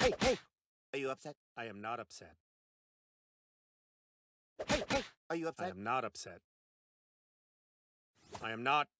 Hey, hey! Are you upset? I am not upset. Hey, hey! Are you upset? I am not upset. I am not